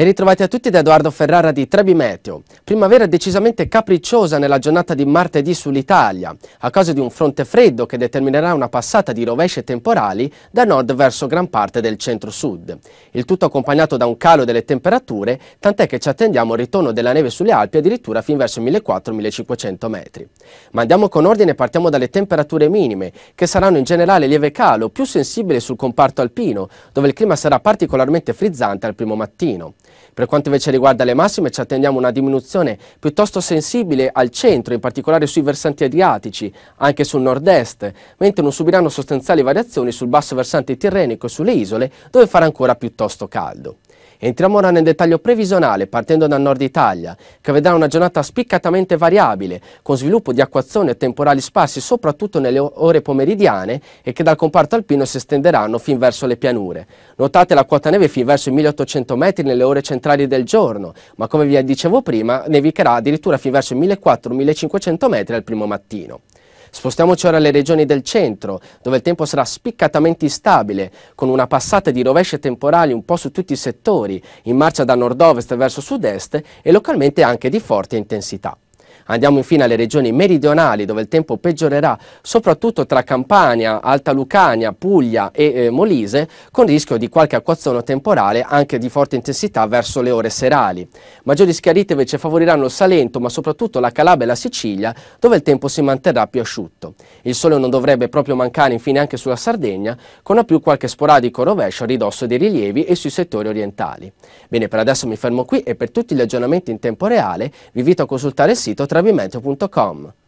Ben ritrovati a tutti da Edoardo Ferrara di Trebi Meteo. Primavera decisamente capricciosa nella giornata di martedì sull'Italia, a causa di un fronte freddo che determinerà una passata di rovesce temporali da nord verso gran parte del centro-sud. Il tutto accompagnato da un calo delle temperature, tant'è che ci attendiamo il ritorno della neve sulle Alpi addirittura fin verso 1400-1500 metri. Ma andiamo con ordine e partiamo dalle temperature minime, che saranno in generale lieve calo, più sensibile sul comparto alpino, dove il clima sarà particolarmente frizzante al primo mattino. Per quanto invece riguarda le massime ci attendiamo una diminuzione piuttosto sensibile al centro, in particolare sui versanti adriatici, anche sul nord-est, mentre non subiranno sostanziali variazioni sul basso versante tirrenico e sulle isole, dove farà ancora piuttosto caldo. Entriamo ora nel dettaglio previsionale partendo dal nord Italia, che vedrà una giornata spiccatamente variabile, con sviluppo di acquazzoni e temporali sparsi soprattutto nelle ore pomeridiane e che dal comparto alpino si estenderanno fin verso le pianure. Notate la quota neve fin verso i 1800 metri nelle ore centrali del giorno, ma come vi dicevo prima, nevicherà addirittura fin verso i 1400-1500 metri al primo mattino. Spostiamoci ora alle regioni del centro, dove il tempo sarà spiccatamente instabile, con una passata di rovesce temporali un po' su tutti i settori, in marcia da nord-ovest verso sud-est e localmente anche di forte intensità. Andiamo infine alle regioni meridionali dove il tempo peggiorerà soprattutto tra Campania, Alta Lucania, Puglia e eh, Molise con rischio di qualche acquazzone temporale anche di forte intensità verso le ore serali. Maggiori schiarite invece favoriranno il Salento ma soprattutto la Calabria e la Sicilia dove il tempo si manterrà più asciutto. Il sole non dovrebbe proprio mancare infine anche sulla Sardegna con a più qualche sporadico rovescio a ridosso dei rilievi e sui settori orientali. Bene, per adesso mi fermo qui e per tutti gli aggiornamenti in tempo reale vi invito a consultare il sito tradimento.com.